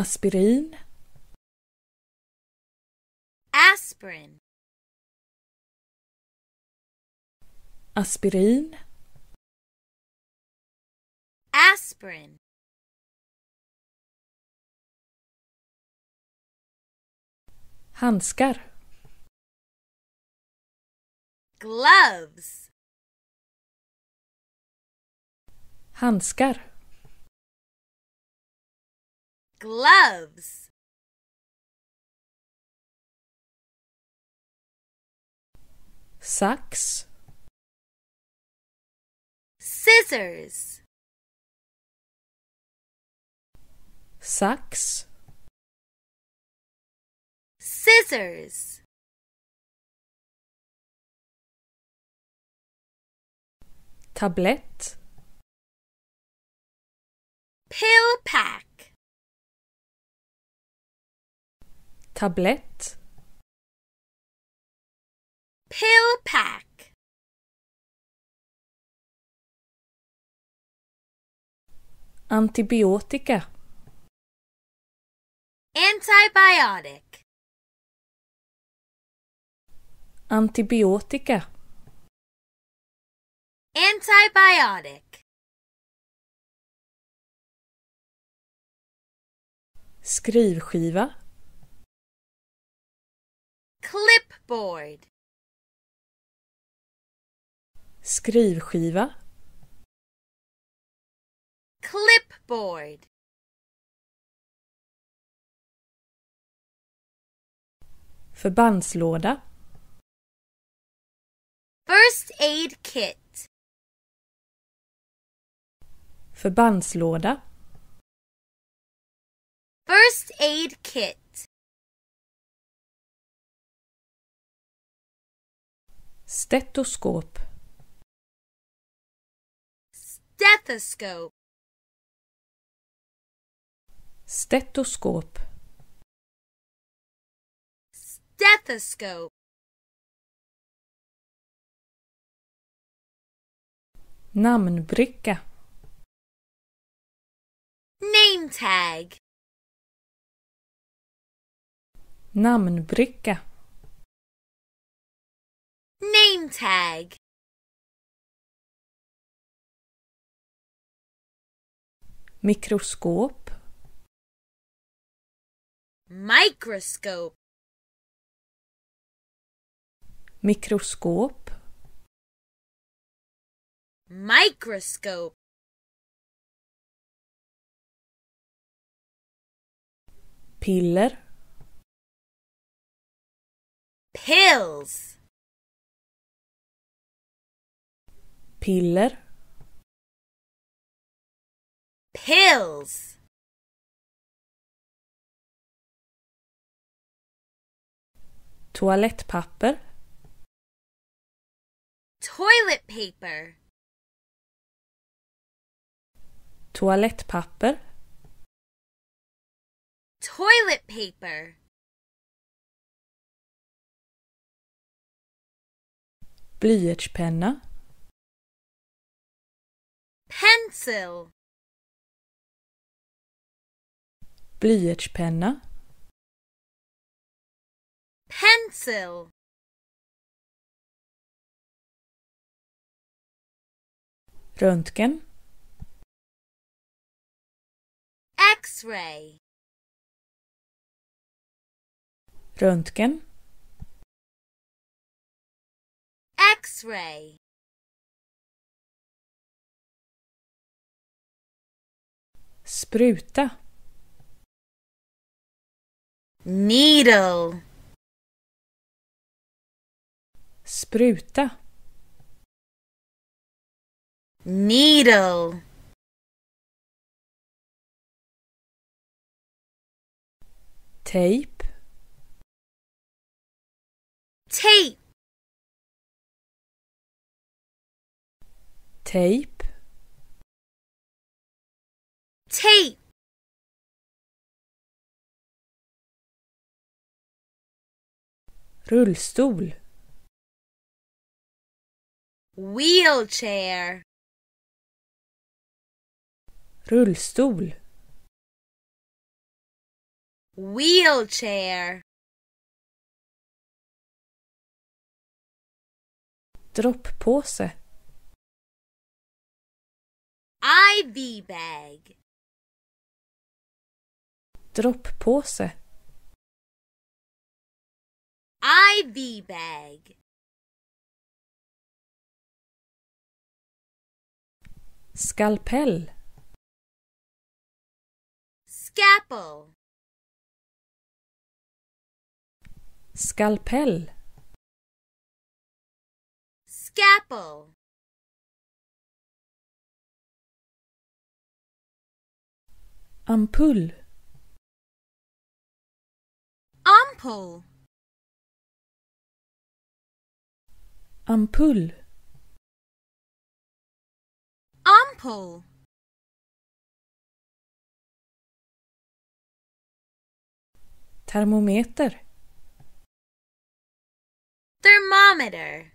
Aspirin. Aspirin. Aspirin. Aspirin. Handskar. Gloves. Handskar. gloves. Socks. Scissors. Socks. Scissors. Tablet. Pill pack. tablett pillpack antibiotika antibiotic antibiotika antibiotic skrivskiva Boyd. Skrivskiva. Clipboard. Förbandslåda. First aid kit. Förbandslåda. First aid kit. Stetoskop. Stethoscope. Stetoskop. Stethoscope. Namnbricka. Name tag. Namnbricka. name tag mikroskop microscope mikroskop microscope piller pills piller pills toalettpapper toilet paper toalettpapper toilet paper blyertspenna pencil. Blyertspenna. Pencil. Röntgen. X-ray. Röntgen. X-ray. Spruta. Needle. Spruta. Needle. Tape. Tape. Tape tape rullstol wheelchair rullstol wheelchair dropppåse Ivy bag droppåse, iv bag. Skalpell. Scalpel. Skalpell. Scalpel. Ampull. Ample Ampull Ample Termometer Thermometer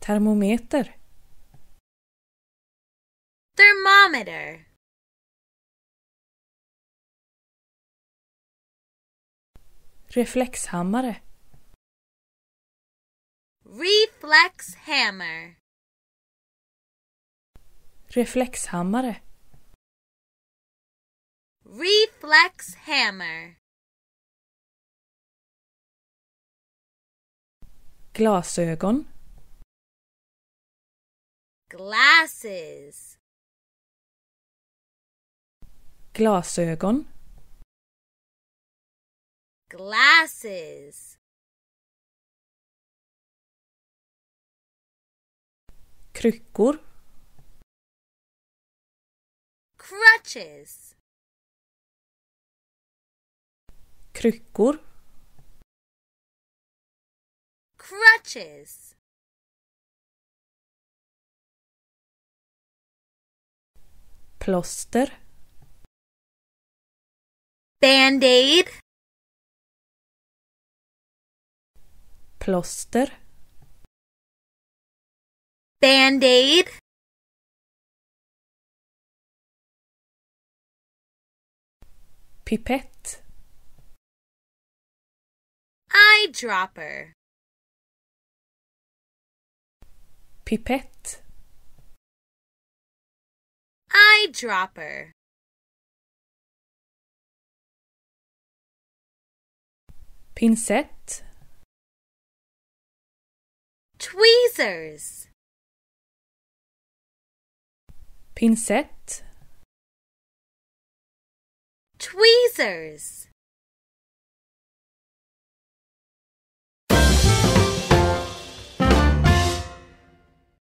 Termometer Thermometer Reflexhammare. Reflex Reflexhammare. Reflex Glasögon. Glasses. Glasögon. glasses. Kryckor. Crutches. Crutches. Plåster. Band-aid. plåster Band-aid pipett eyedropper pipett eyedropper Pincette tweezers pincett tweezers